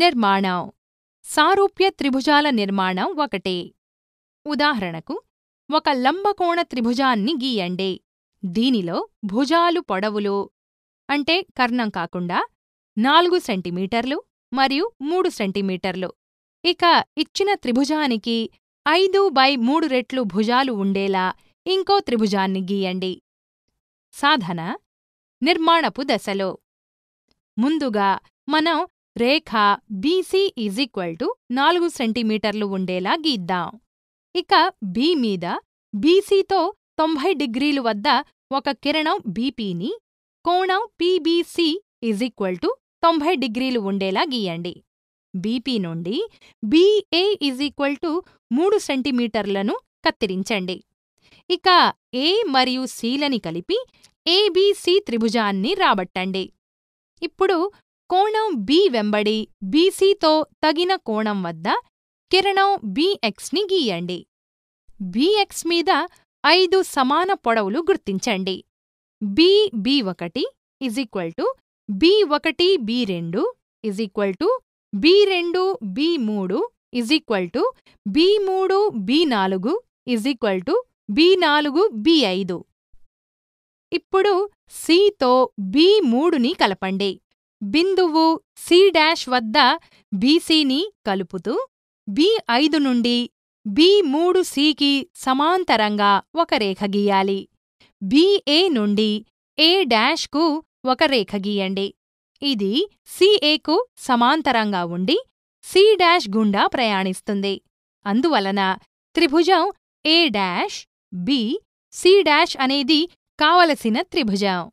నిర్మాణం సారూప్య త్రిభుజాల నిర్మాణం ఒకటే ఉదాహరణకు ఒక లంబకోణ త్రిభుజాన్ని గీయండి దీనిలో భుజాలు పొడవులు అంటే కర్ణం కాకుండా నాలుగు సెంటిమీటర్లు మరియు మూడు సెంటిమీటర్లు ఇక ఇచ్చిన త్రిభుజానికి ఐదు బై మూడు రెట్లు భుజాలు ఉండేలా ఇంకో త్రిభుజాన్ని గీయండి సాధన నిర్మాణపు దశలో ముందుగా మనం రేఖ బీసీ ఈజ్ ఈక్వల్ టు నాలుగు సెంటీమీటర్లు ఉండేలా గీద్దాం ఇక బి మీద బీసీతో తొంభై డిగ్రీలు వద్ద ఒక కిరణం బీపీని కోణం పీబీసీ ఈజ్ ఈక్వల్ టు తొంభై డిగ్రీలు ఉండేలా గీయండి బీపీ నుండి బీఏ ఈజ్ ఈక్వల్ టు మూడు సెంటీమీటర్లను కత్తిరించండి ఇక ఏ మరియు సీలని కలిపి ఏబీసీ త్రిభుజాన్ని రాబట్టండి ఇప్పుడు కోణం బి వెంబడి బీసీతో తగిన కోణం వద్ద కిరణం బీఎక్స్ని గీయండి బీఎక్స్ మీద ఐదు సమాన పొడవులు గుర్తించండి బీబీ ఒకటి ఇజ్ ఈక్వల్ టు బి ఒకటి బి రెండు ఇజ్ ఈక్వల్ టు బీ రెండు బి మూడు ఇజ్ ఈక్వల్ టు బి మూడు బి నాలుగు ఇజ్ ఈక్వల్ టు బి నాలుగు బి ఐదు ఇప్పుడు సితో బీ మూడుని కలపండి బిందువు సి డాష్ వద్ద బీసీని కలుపుతూ బి ఐదు నుండి బి మూడు సికి సమాంతరంగా ఒక రేఖ గీయాలి బిఏ నుండి ఏ డాష్కు ఒక రేఖ గీయండి ఇది సిఏకు సమాంతరంగా ఉండి సి డాష్ గుండా ప్రయాణిస్తుంది అందువలన త్రిభుజం A dash B C dash అనేది కావలసిన త్రిభుజం